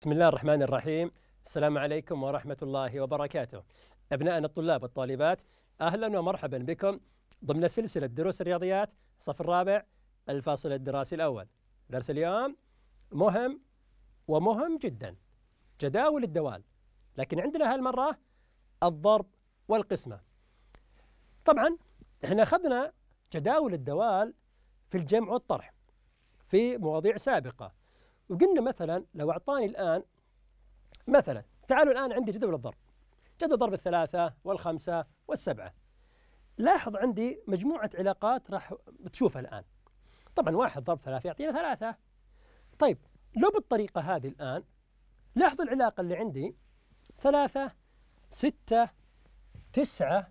بسم الله الرحمن الرحيم السلام عليكم ورحمة الله وبركاته أبنائنا الطلاب والطالبات أهلا ومرحبا بكم ضمن سلسلة دروس الرياضيات الصف الرابع الفاصل الدراسي الأول درس اليوم مهم ومهم جدا جداول الدوال لكن عندنا هالمرة الضرب والقسمة طبعا احنا أخذنا جداول الدوال في الجمع والطرح في مواضيع سابقة وقلنا مثلا لو أعطاني الآن مثلا تعالوا الآن عندي جدول الضرب جدول ضرب الثلاثة والخمسة والسبعة لاحظ عندي مجموعة علاقات راح بتشوفها الآن طبعا واحد ضرب ثلاثة يعطينا ثلاثة طيب لو بالطريقة هذه الآن لاحظ العلاقة اللي عندي ثلاثة ستة تسعة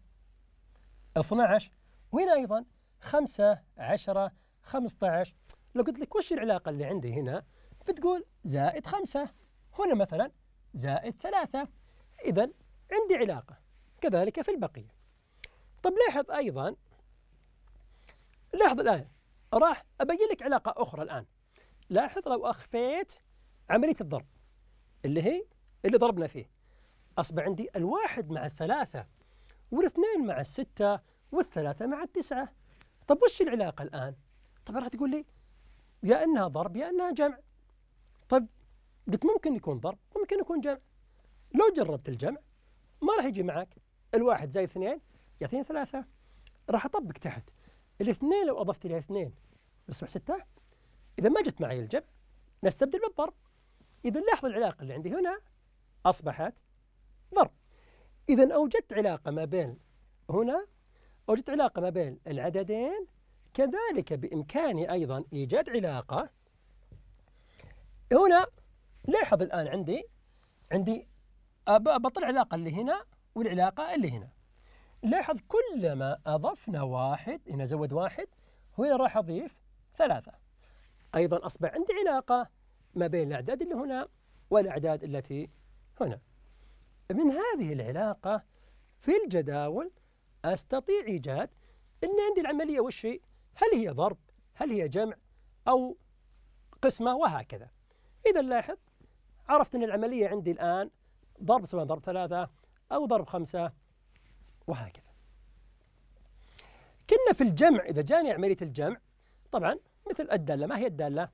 12 وهنا أيضا خمسة عشرة 15 لو قلت لك وش العلاقة اللي عندي هنا فتقول زائد خمسة هنا مثلا زائد ثلاثة إذا عندي علاقة كذلك في البقية طب لاحظ أيضا لاحظ الآية راح أبين لك علاقة أخرى الآن لاحظ لو أخفيت عملية الضرب اللي هي اللي ضربنا فيه أصبح عندي الواحد مع الثلاثة والاثنين مع الستة والثلاثة مع التسعة طب وش العلاقة الآن؟ طبعا راح تقول لي يا أنها ضرب يا أنها جمع طيب قلت ممكن يكون ضرب ممكن يكون جمع لو جربت الجمع ما راح يجي معك الواحد زائد اثنين يعطيني ثلاثة راح أطبق تحت الاثنين لو أضفت إليها اثنين يصبح ستة إذا ما جت معي الجمع نستبدل بالضرب إذا لاحظ العلاقة اللي عندي هنا أصبحت ضرب إذا أوجدت علاقة ما بين هنا أوجدت علاقة ما بين العددين كذلك بإمكاني أيضا إيجاد علاقة هنا لاحظ الآن عندي عندي بطل العلاقة اللي هنا والعلاقة اللي هنا لاحظ كلما أضفنا واحد هنا زود واحد هنا راح أضيف ثلاثة أيضا أصبح عندي علاقة ما بين الأعداد اللي هنا والأعداد التي هنا من هذه العلاقة في الجداول أستطيع إيجاد أن عندي العملية وش هي؟ هل هي ضرب؟ هل هي جمع؟ أو قسمة وهكذا إذا لاحظ عرفت أن العملية عندي الآن ضرب سواء ضرب ثلاثة أو ضرب خمسة وهكذا كنا في الجمع إذا جاني عملية الجمع طبعا مثل الدالة ما هي الدالة؟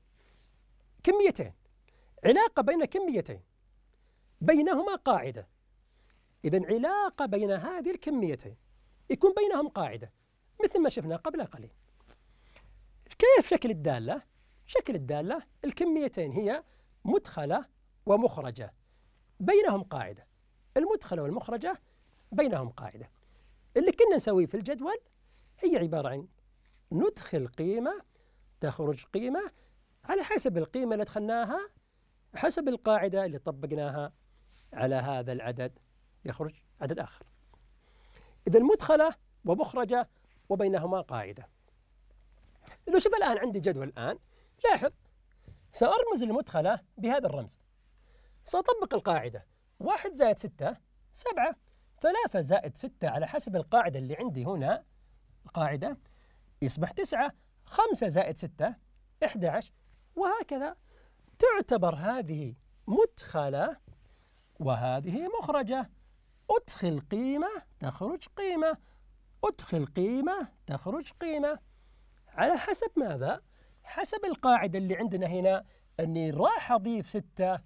كميتين علاقة بين كميتين بينهما قاعدة إذا علاقة بين هذه الكميتين يكون بينهم قاعدة مثل ما شفنا قبل قليل كيف شكل الدالة؟ شكل الدالة الكميتين هي مدخلة ومخرجة بينهم قاعدة المدخلة والمخرجة بينهم قاعدة اللي كنا نسويه في الجدول هي عبارة عن ندخل قيمة تخرج قيمة على حسب القيمة اللي دخلناها حسب القاعدة اللي طبقناها على هذا العدد يخرج عدد آخر إذا مدخلة ومخرجة وبينهما قاعدة لو شوف الآن عندي جدول الآن لاحظ سأرمز المدخلة بهذا الرمز سأطبق القاعدة واحد زائد ستة سبعة ثلاثة زائد ستة على حسب القاعدة اللي عندي هنا القاعدة يصبح تسعة خمسة زائد ستة 11 وهكذا تعتبر هذه مدخلة وهذه مخرجة أدخل قيمة تخرج قيمة أدخل قيمة تخرج قيمة على حسب ماذا؟ حسب القاعدة اللي عندنا هنا أني راح أضيف ستة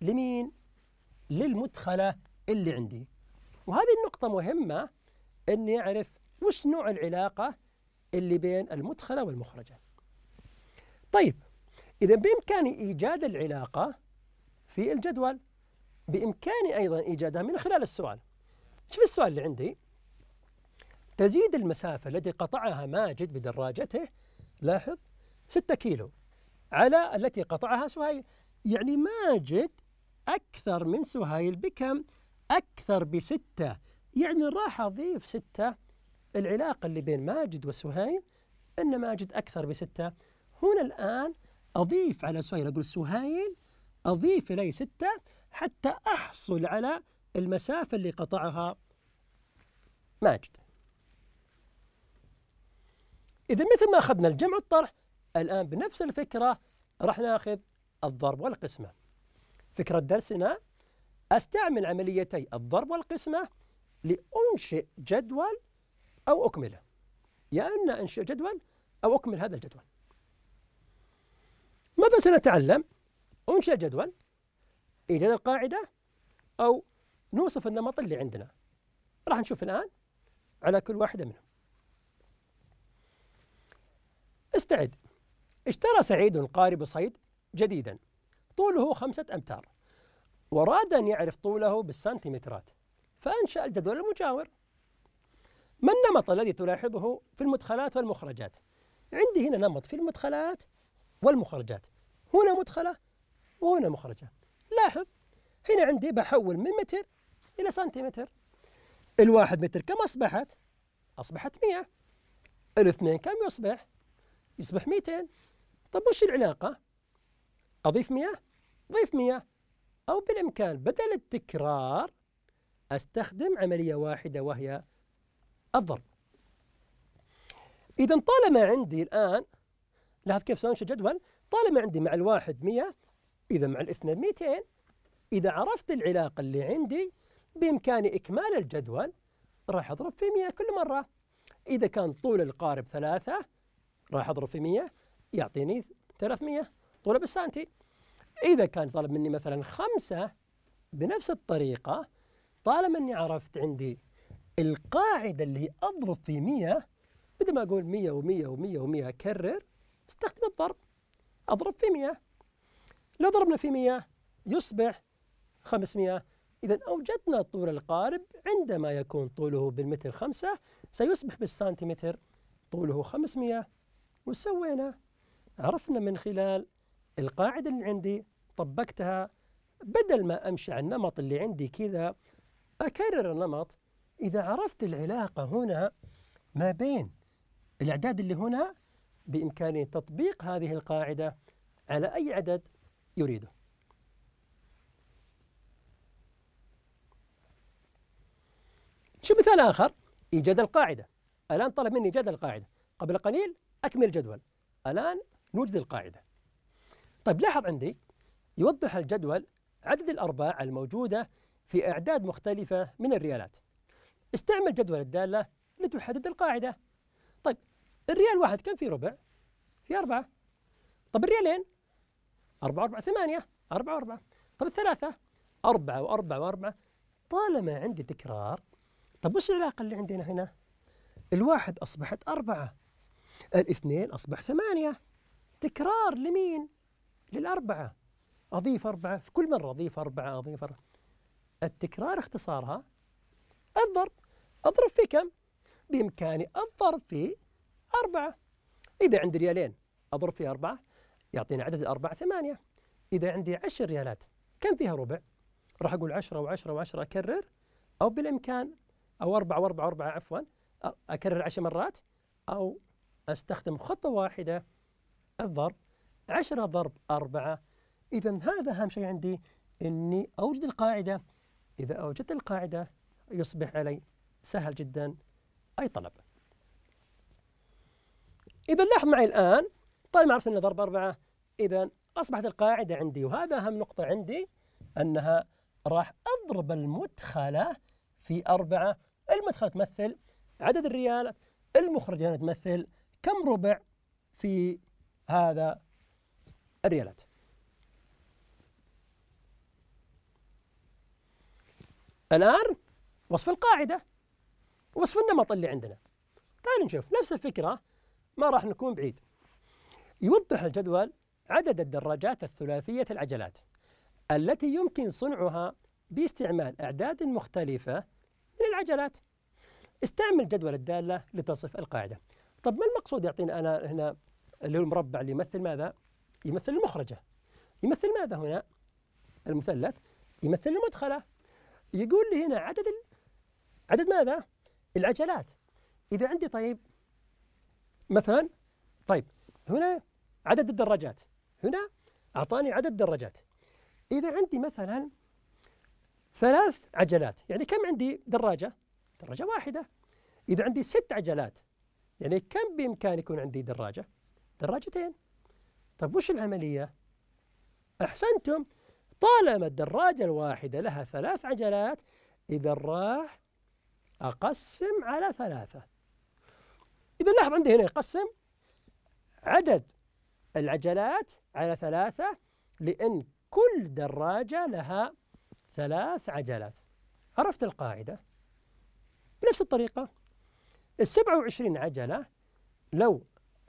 لمين؟ للمدخلة اللي عندي وهذه النقطة مهمة أني أعرف وش نوع العلاقة اللي بين المدخلة والمخرجة طيب إذا بإمكاني إيجاد العلاقة في الجدول بإمكاني أيضا إيجادها من خلال السؤال شوف السؤال اللي عندي تزيد المسافة التي قطعها ماجد بدراجته لاحظ 6 كيلو على التي قطعها سهيل يعني ماجد أكثر من سهيل بكم؟ أكثر بستة يعني راح أضيف ستة العلاقة اللي بين ماجد وسهيل أن ماجد أكثر بستة هنا الآن أضيف على سهيل أقول سهيل أضيف إلي ستة حتى أحصل على المسافة اللي قطعها ماجد إذا مثل ما أخذنا الجمع والطرح الآن بنفس الفكرة راح ناخذ الضرب والقسمة فكرة درسنا أستعمل عمليتي الضرب والقسمة لأنشئ جدول أو أكمله يا أن أنشئ جدول أو أكمل هذا الجدول ماذا سنتعلم؟ أنشئ جدول إيجاد القاعدة أو نوصف النمط اللي عندنا راح نشوف الآن على كل واحدة منهم استعد اشترى سعيد قارب صيد جديدا طوله خمسة أمتار وأراد أن يعرف طوله بالسنتيمترات فأنشأ الجدول المجاور ما النمط الذي تلاحظه في المدخلات والمخرجات؟ عندي هنا نمط في المدخلات والمخرجات هنا مدخلة وهنا مخرجة لاحظ هنا عندي بحول من متر إلى سنتيمتر الواحد متر كم أصبحت؟ أصبحت 100 الاثنين كم يصبح؟ يصبح 200 طب وش العلاقة؟ أضيف مياه؟ ضيف مياه أو بالإمكان بدل التكرار أستخدم عملية واحدة وهي الضرب إذا طالما عندي الآن لاحظ كيف سوينا جدول طالما عندي مع الواحد 100 إذا مع الاثنين 200 إذا عرفت العلاقة اللي عندي بإمكاني إكمال الجدول راح أضرب في 100 كل مرة إذا كان طول القارب ثلاثة راح أضرب في 100 يعطيني 300 طوله بالسنتي إذا كان طلب مني مثلا خمسة بنفس الطريقة طالما أني عرفت عندي القاعدة اللي هي أضرب في 100 بدل ما أقول 100 و100 و100 و100 أكرر استخدم الضرب أضرب في 100 لو ضربنا في 100 يصبح 500 إذا أوجدنا طول القارب عندما يكون طوله بالمتر 5 سيصبح بالسنتيمتر طوله 500 وسوينا عرفنا من خلال القاعدة اللي عندي طبقتها بدل ما أمشي على النمط اللي عندي كذا أكرر النمط إذا عرفت العلاقة هنا ما بين الأعداد اللي هنا بإمكاني تطبيق هذه القاعدة على أي عدد يريده شو مثال آخر إيجاد القاعدة الآن طلب مني إيجاد القاعدة قبل قليل أكمل جدول الآن نوجد القاعدة طيب لاحظ عندي يوضح الجدول عدد الأرباع الموجودة في أعداد مختلفة من الريالات استعمل جدول الدالة لتحدد القاعدة طيب الريال واحد كم في ربع؟ في أربعة طب الريالين أربعة أربعة ثمانية أربعة أربعة طب الثلاثة أربعة وأربعة وأربعة طالما عندي تكرار طب وش العلاقة اللي عندنا هنا؟ الواحد أصبحت أربعة الاثنين أصبح ثمانية تكرار لمين؟ للأربعة أضيف أربعة في كل مرة أضيف أربعة أضيف أربعة التكرار اختصارها الضرب أضرب في كم؟ بإمكاني الضرب في أربعة إذا عندي ريالين أضرب في أربعة يعطيني عدد الأربعة ثمانية إذا عندي عشر ريالات كم فيها ربع؟ راح أقول عشرة وعشرة وعشرة أكرر أو بالإمكان أو أربعة وأربعة وأربعة عفوا أكرر عشر مرات أو أستخدم خطوة واحدة الضرب 10 ضرب 4 إذا هذا أهم شيء عندي إني أوجد القاعدة إذا أوجدت القاعدة يصبح علي سهل جدا أي طلب إذا لاحظ معي الآن طالما طيب عرفت أن ضرب 4 إذا أصبحت القاعدة عندي وهذا أهم نقطة عندي أنها راح أضرب المدخلة في 4 المدخلة تمثل عدد الريال المخرجة تمثل كم ربع في هذا الريالات الآن وصف القاعدة وصف النمط اللي عندنا تعالوا نشوف نفس الفكرة ما راح نكون بعيد يوضح الجدول عدد الدراجات الثلاثية العجلات التي يمكن صنعها باستعمال أعداد مختلفة من العجلات استعمل جدول الدالة لتصف القاعدة طب ما المقصود يعطينا أنا هنا اللي هو المربع اللي يمثل ماذا؟ يمثل المخرجة يمثل ماذا هنا؟ المثلث يمثل المدخلة يقول لي هنا عدد ال... عدد ماذا؟ العجلات إذا عندي طيب مثلا طيب هنا عدد الدراجات هنا أعطاني عدد الدراجات إذا عندي مثلا ثلاث عجلات يعني كم عندي دراجة؟ دراجة واحدة إذا عندي ست عجلات يعني كم بإمكان يكون عندي دراجة؟ دراجتين طيب وش العملية؟ أحسنتم طالما الدراجة الواحدة لها ثلاث عجلات إذا راح أقسم على ثلاثة إذا لاحظ عندي هنا يقسم عدد العجلات على ثلاثة لأن كل دراجة لها ثلاث عجلات عرفت القاعدة بنفس الطريقة السبعة وعشرين عجلة لو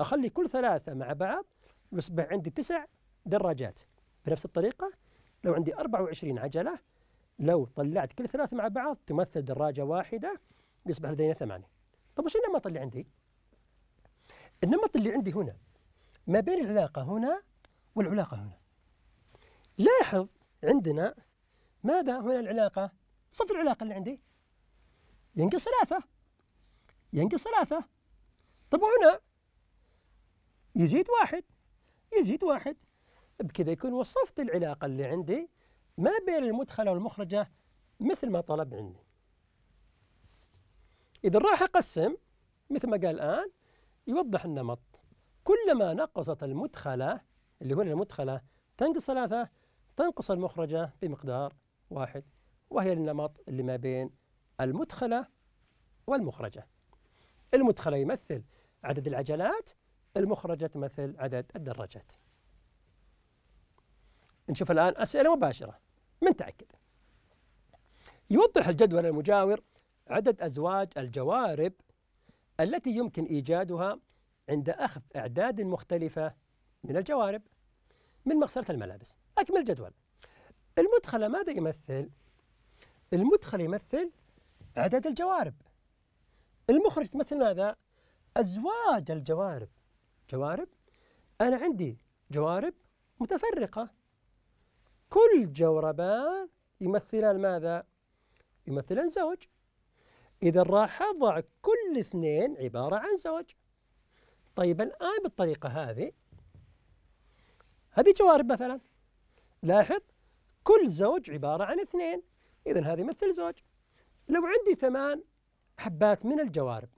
أخلي كل ثلاثة مع بعض يصبح عندي تسع دراجات بنفس الطريقة لو عندي 24 عجلة لو طلعت كل ثلاثة مع بعض تمثل دراجة واحدة يصبح لدينا ثمانية طب وش النمط اللي عندي؟ النمط اللي عندي هنا ما بين العلاقة هنا والعلاقة هنا لاحظ عندنا ماذا هنا العلاقة؟ صفر العلاقة اللي عندي ينقص ثلاثة ينقص ثلاثة طب وهنا يزيد واحد يزيد واحد بكذا يكون وصفت العلاقة اللي عندي ما بين المدخلة والمخرجة مثل ما طلب عندي إذا راح أقسم مثل ما قال الآن يوضح النمط كلما نقصت المدخلة اللي هنا المدخلة تنقص ثلاثة تنقص المخرجة بمقدار واحد وهي النمط اللي ما بين المدخلة والمخرجة المدخلة يمثل عدد العجلات المخرجة تمثل عدد الدراجات نشوف الآن أسئلة مباشرة من تأكد يوضح الجدول المجاور عدد أزواج الجوارب التي يمكن إيجادها عند أخذ أعداد مختلفة من الجوارب من مغسلة الملابس أكمل الجدول المدخلة ماذا يمثل؟ المدخل يمثل عدد الجوارب المخرج تمثل ماذا؟ أزواج الجوارب جوارب أنا عندي جوارب متفرقة كل جوربان يمثلان ماذا؟ يمثلان زوج إذا راح أضع كل اثنين عبارة عن زوج طيب الآن بالطريقة هذه هذه جوارب مثلا لاحظ كل زوج عبارة عن اثنين إذا هذه يمثل زوج لو عندي ثمان حبات من الجوارب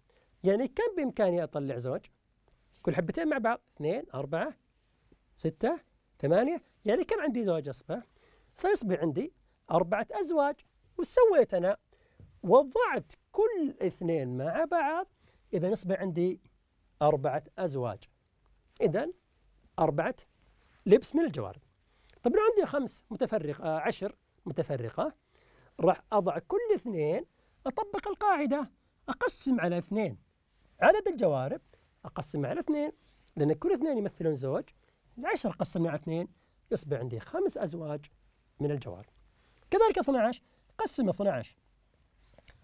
يعني كم بإمكاني أطلع زوج؟ كل حبتين مع بعض اثنين أربعة ستة ثمانية يعني كم عندي زواج أصبح؟ سيصبح عندي أربعة أزواج وسويت أنا وضعت كل اثنين مع بعض إذا يصبح عندي أربعة أزواج إذا أربعة لبس من الجوارب طب لو عندي خمس متفرقة آه، عشر متفرقة راح أضع كل اثنين أطبق القاعدة أقسم على اثنين عدد الجوارب اقسمها على اثنين لان كل اثنين يمثلون زوج العشر قسمنا على اثنين يصبح عندي خمس ازواج من الجوار كذلك 12 قسم 12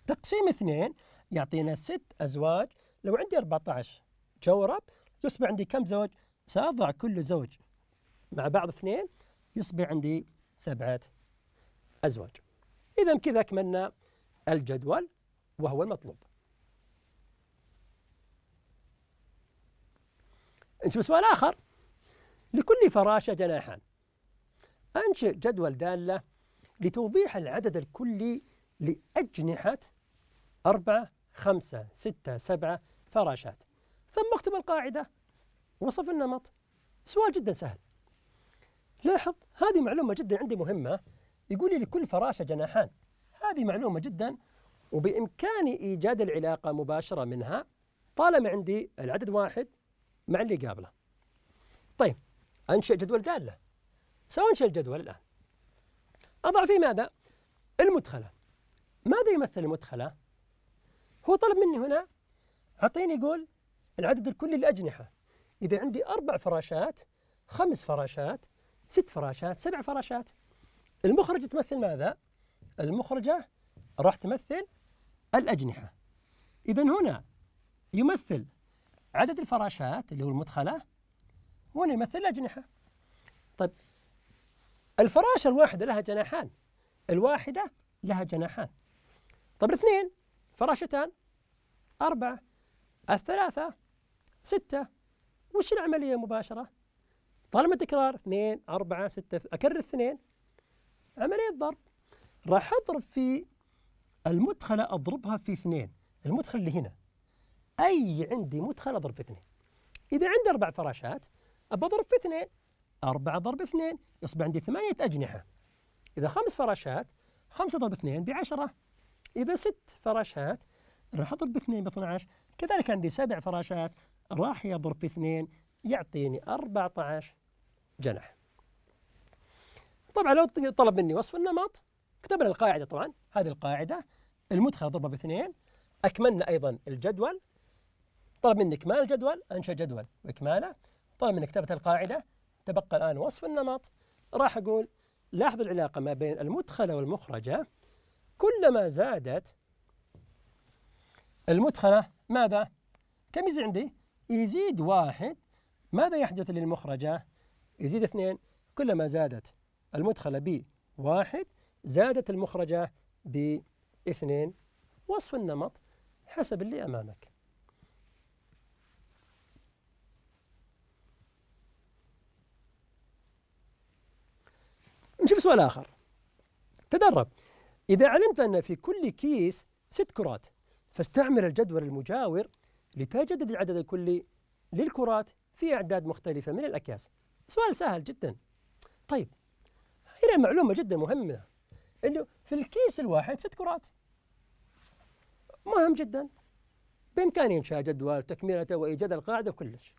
تقسيم اثنين يعطينا ست ازواج لو عندي 14 جورب يصبح عندي كم زوج؟ ساضع كل زوج مع بعض اثنين يصبح عندي سبعة أزواج إذا كذا أكملنا الجدول وهو المطلوب انشئ سؤال آخر لكل فراشة جناحان أنشئ جدول دالة لتوضيح العدد الكلي لأجنحة أربعة خمسة ستة سبعة فراشات ثم اكتب القاعدة وصف النمط سؤال جدا سهل لاحظ هذه معلومة جدا عندي مهمة يقول لي لكل فراشة جناحان هذه معلومة جدا وبإمكاني إيجاد العلاقة مباشرة منها طالما عندي العدد واحد مع اللي قابله طيب انشئ جدول داله انشئ الجدول الان اضع فيه ماذا المدخله ماذا يمثل المدخله هو طلب مني هنا اعطيني يقول العدد الكلي للاجنحه اذا عندي اربع فراشات خمس فراشات ست فراشات سبع فراشات المخرجه تمثل ماذا المخرجه راح تمثل الاجنحه اذا هنا يمثل عدد الفراشات اللي هو المدخلة وأنا يمثل أجنحة طيب الفراشة الواحدة لها جناحان الواحدة لها جناحان طيب الاثنين فراشتان أربعة الثلاثة ستة وش العملية مباشرة؟ طالما تكرار اثنين أربعة ستة أكرر اثنين عملية ضرب راح أضرب في المدخلة أضربها في اثنين المدخل اللي هنا اي عندي مدخل اضرب في اثنين اذا عندي اربع فراشات ابى اضرب في اثنين أربعة ضرب اثنين يصبح عندي ثمانية أجنحة إذا خمس فراشات خمسة ضرب اثنين بعشرة إذا ست فراشات راح أضرب اثنين ب 12، كذلك عندي سبع فراشات راح يضرب في اثنين يعطيني 14 جنح طبعا لو طلب مني وصف النمط كتبنا القاعدة طبعا هذه القاعدة المدخل ضربه باثنين أكملنا أيضا الجدول طلب مني إكمال جدول أنشأ جدول وإكماله طلب مني كتابة القاعدة تبقى الآن وصف النمط راح أقول لاحظ العلاقة ما بين المدخلة والمخرجة كلما زادت المدخلة ماذا؟ كم يزيد عندي؟ يزيد واحد ماذا يحدث للمخرجة؟ يزيد اثنين كلما زادت المدخلة بواحد زادت المخرجة اثنين وصف النمط حسب اللي أمامك نشوف سؤال آخر تدرب إذا علمت أن في كل كيس ست كرات فاستعمل الجدول المجاور لتجدد العدد الكلي للكرات في أعداد مختلفة من الأكياس سؤال سهل جدا طيب هنا معلومة جدا مهمة أنه في الكيس الواحد ست كرات مهم جدا بإمكاني إنشاء جدول تكملته وإيجاد القاعدة وكلش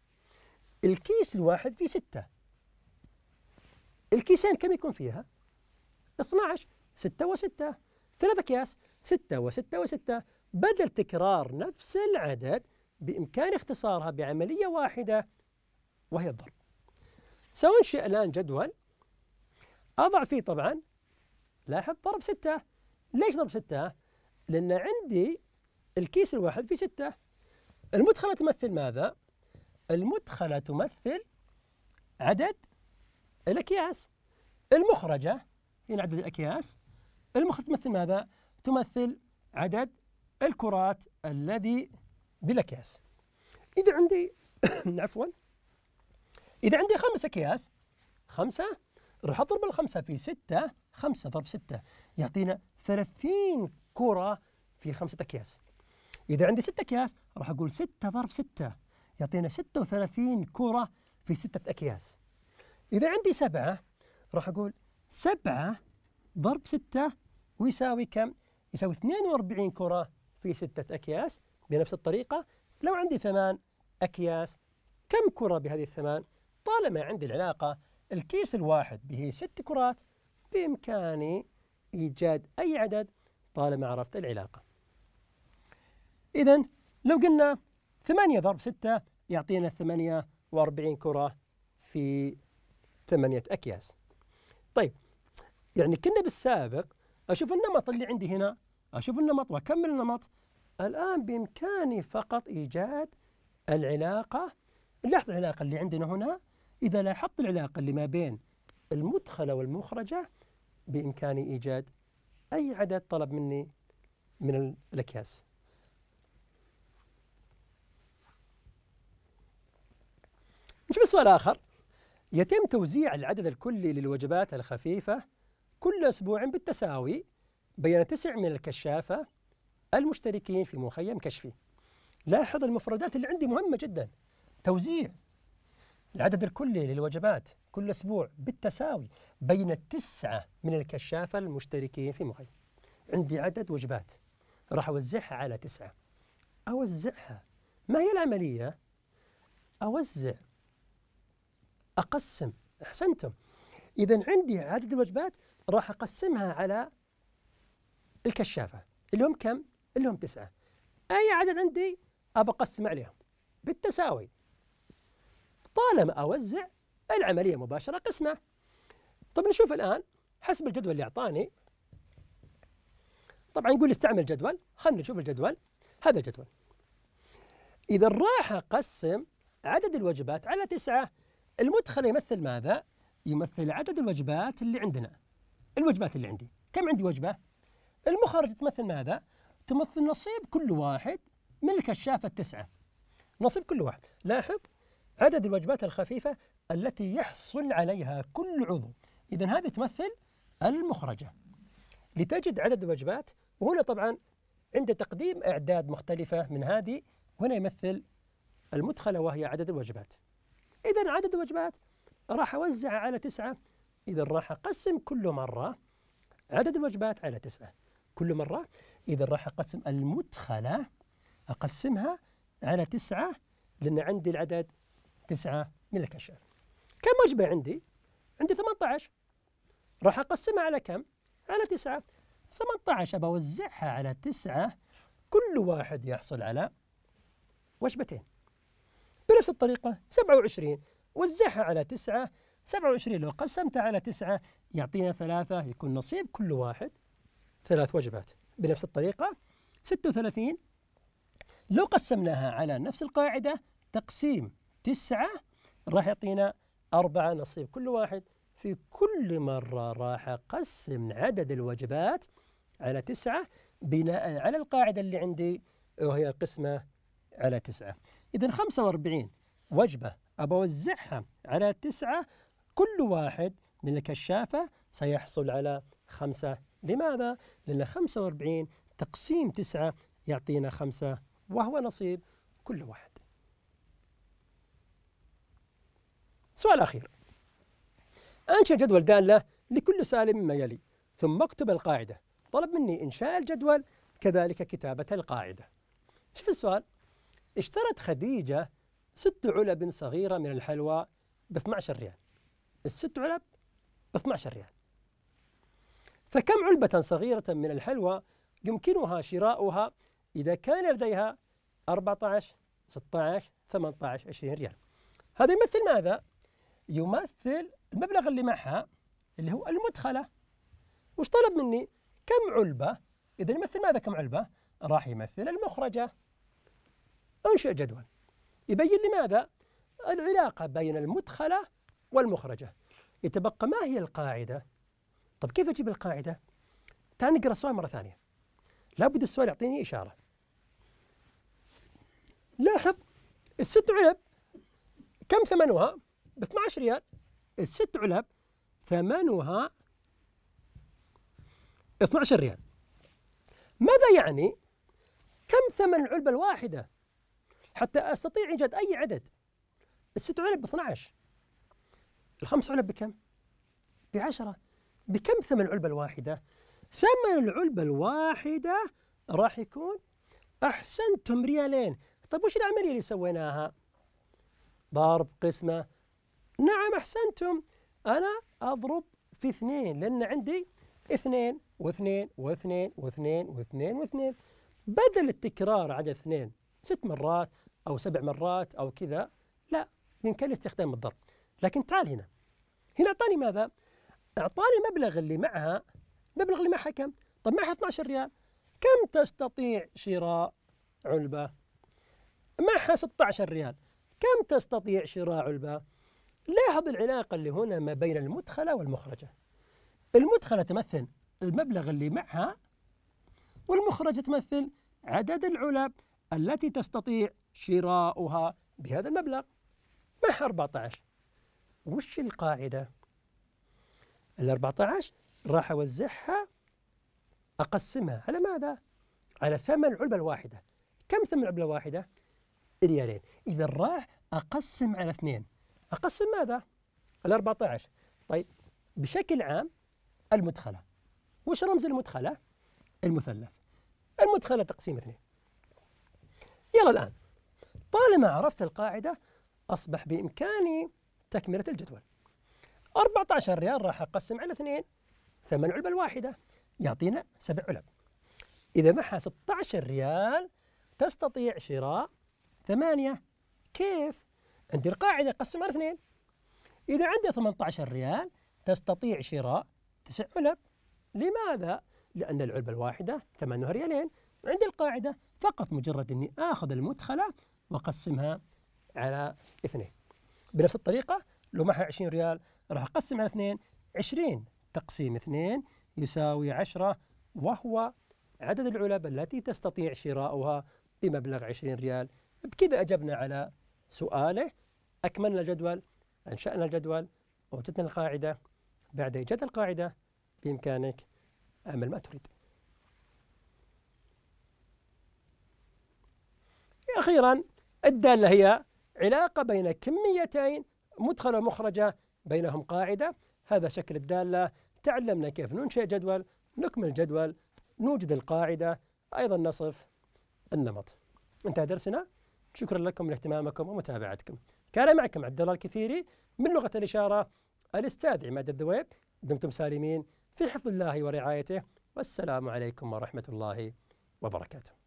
الكيس الواحد فيه ستة الكيسين كم يكون فيها 12 6 و6 ثلاث أكياس 6 و6 و6 بدل تكرار نفس العدد بإمكان اختصارها بعملية واحدة وهي الضرب سأنشئ الآن جدول أضع فيه طبعا لاحظ ضرب 6 ليش ضرب 6 لأن عندي الكيس الواحد فيه 6 المدخلة تمثل ماذا؟ المدخلة تمثل عدد الأكياس المخرجة هنا عدد الأكياس المخرجه تمثل ماذا؟ تمثل عدد الكرات الذي بالأكياس إذا عندي عفوا إذا عندي خمس أكياس خمسة راح أضرب الخمسة في ستة خمسة ضرب ستة يعطينا ثلاثين كرة في خمسة أكياس إذا عندي ستة أكياس راح أقول ستة ضرب ستة يعطينا ستة وثلاثين كرة في ستة أكياس إذا عندي سبعة راح أقول سبعة ضرب ستة ويساوي كم؟ يساوي 42 كرة في ستة أكياس بنفس الطريقة لو عندي ثمان أكياس كم كرة بهذه الثمان؟ طالما عندي العلاقة الكيس الواحد به ست كرات بإمكاني إيجاد أي عدد طالما عرفت العلاقة إذا لو قلنا 8 ضرب 6 يعطينا 48 كرة في ثمانية أكياس طيب يعني كنا بالسابق أشوف النمط اللي عندي هنا أشوف النمط وأكمل النمط الآن بإمكاني فقط إيجاد العلاقة لاحظ العلاقة اللي عندنا هنا إذا لاحظت العلاقة اللي ما بين المدخلة والمخرجة بإمكاني إيجاد أي عدد طلب مني من الأكياس نشوف سؤال آخر يتم توزيع العدد الكلي للوجبات الخفيفة كل أسبوع بالتساوي بين تسع من الكشافة المشتركين في مخيم كشفي لاحظ المفردات اللي عندي مهمة جدا توزيع العدد الكلي للوجبات كل أسبوع بالتساوي بين تسعة من الكشافة المشتركين في مخيم عندي عدد وجبات راح أوزعها على تسعة أوزعها ما هي العملية؟ أوزع أقسم أحسنتم إذا عندي عدد الوجبات راح أقسمها على الكشافة اللي هم كم؟ اللي هم تسعة أي عدد عندي أبى أقسم عليهم بالتساوي طالما أوزع العملية مباشرة قسمة طب نشوف الآن حسب الجدول اللي أعطاني طبعا يقول استعمل جدول خلينا نشوف الجدول هذا الجدول إذا راح أقسم عدد الوجبات على تسعة المدخل يمثل ماذا؟ يمثل عدد الوجبات اللي عندنا الوجبات اللي عندي كم عندي وجبة؟ المخرج تمثل ماذا؟ تمثل نصيب كل واحد من الكشافة التسعة نصيب كل واحد لاحظ عدد الوجبات الخفيفة التي يحصل عليها كل عضو إذا هذه تمثل المخرجة لتجد عدد الوجبات وهنا طبعا عند تقديم أعداد مختلفة من هذه هنا يمثل المدخلة وهي عدد الوجبات إذا عدد الوجبات راح أوزع على تسعة إذا راح أقسم كل مرة عدد الوجبات على تسعة كل مرة إذا راح أقسم المدخلة أقسمها على تسعة لأن عندي العدد تسعة من الكشاف كم وجبة عندي؟ عندي 18 راح أقسمها على كم؟ على تسعة 18 بوزعها على تسعة كل واحد يحصل على وجبتين بنفس الطريقة 27 وزعها على 9 27 لو قسمتها على 9 يعطينا ثلاثة يكون نصيب كل واحد ثلاث وجبات بنفس الطريقة 36 لو قسمناها على نفس القاعدة تقسيم 9 راح يعطينا أربعة نصيب كل واحد في كل مرة راح أقسم عدد الوجبات على تسعة بناء على القاعدة اللي عندي وهي القسمة على تسعة إذا 45 وجبة أبوزعها على تسعة كل واحد من الكشافة سيحصل على خمسة لماذا؟ لأن 45 تقسيم تسعة يعطينا خمسة وهو نصيب كل واحد سؤال أخير أنشأ جدول دالة لكل سالب مما يلي ثم اكتب القاعدة طلب مني إنشاء الجدول كذلك كتابة القاعدة شوف السؤال اشترت خديجة ست علب صغيرة من الحلوى ب 12 ريال الست علب ب 12 ريال فكم علبة صغيرة من الحلوى يمكنها شراؤها إذا كان لديها 14 16 18 20 ريال هذا يمثل ماذا؟ يمثل المبلغ اللي معها اللي هو المدخلة وش طلب مني؟ كم علبة؟ إذا يمثل ماذا كم علبة؟ راح يمثل المخرجة أنشئ جدول يبين لماذا العلاقة بين المدخلة والمخرجة يتبقى ما هي القاعدة طب كيف أجيب القاعدة تعال نقرأ السؤال مرة ثانية لابد السؤال يعطيني إشارة لاحظ الست علب كم ثمنها ب 12 ريال الست علب ثمنها 12 ريال ماذا يعني كم ثمن العلبة الواحدة حتى استطيع ايجاد اي عدد الست علب ب 12 الخمس علب بكم؟ ب 10 بكم ثمن العلبه الواحده؟ ثمن العلبه الواحده راح يكون احسنتم ريالين طيب وش العمليه اللي سويناها؟ ضرب قسمه نعم احسنتم انا اضرب في اثنين لان عندي اثنين واثنين واثنين واثنين واثنين واثنين بدل التكرار عدد اثنين ست مرات أو سبع مرات أو كذا لا يمكن استخدام الضرب لكن تعال هنا هنا أعطاني ماذا؟ أعطاني مبلغ اللي معها مبلغ اللي معها كم؟ طب معها 12 ريال كم تستطيع شراء علبة؟ معها 16 ريال كم تستطيع شراء علبة؟ لاحظ العلاقة اللي هنا ما بين المدخلة والمخرجة المدخلة تمثل المبلغ اللي معها والمخرجة تمثل عدد العلب التي تستطيع شراؤها بهذا المبلغ معها 14 وش القاعدة؟ ال 14 راح أوزعها أقسمها على ماذا؟ على ثمن العلبة الواحدة كم ثمن العلبة الواحدة؟ ريالين إذا راح أقسم على اثنين أقسم ماذا؟ ال 14 طيب بشكل عام المدخلة وش رمز المدخلة؟ المثلث المدخلة تقسيم اثنين يلا الآن طالما عرفت القاعدة أصبح بإمكاني تكملة الجدول 14 ريال راح أقسم على اثنين ثمن علبة الواحدة يعطينا سبع علب إذا معها 16 ريال تستطيع شراء ثمانية كيف؟ عندي القاعدة قسم على اثنين إذا عندي 18 ريال تستطيع شراء تسع علب لماذا؟ لأن العلبة الواحدة ثمنها ريالين عند القاعدة فقط مجرد أني آخذ المدخلة وأقسمها على اثنين بنفس الطريقة لو معها 20 ريال راح أقسم على اثنين 20 تقسيم اثنين يساوي 10 وهو عدد العلب التي تستطيع شراؤها بمبلغ 20 ريال بكذا أجبنا على سؤاله أكملنا الجدول أنشأنا الجدول وجدنا القاعدة بعد إيجاد القاعدة بإمكانك أعمل ما تريد أخيرا الدالة هي علاقة بين كميتين مدخلة ومخرجة بينهم قاعدة هذا شكل الدالة تعلمنا كيف ننشئ جدول نكمل جدول نوجد القاعدة أيضا نصف النمط انتهى درسنا شكرا لكم لاهتمامكم ومتابعتكم كان معكم عبد الله الكثيري من لغة الإشارة الأستاذ عماد الذويب دمتم سالمين في حفظ الله ورعايته والسلام عليكم ورحمة الله وبركاته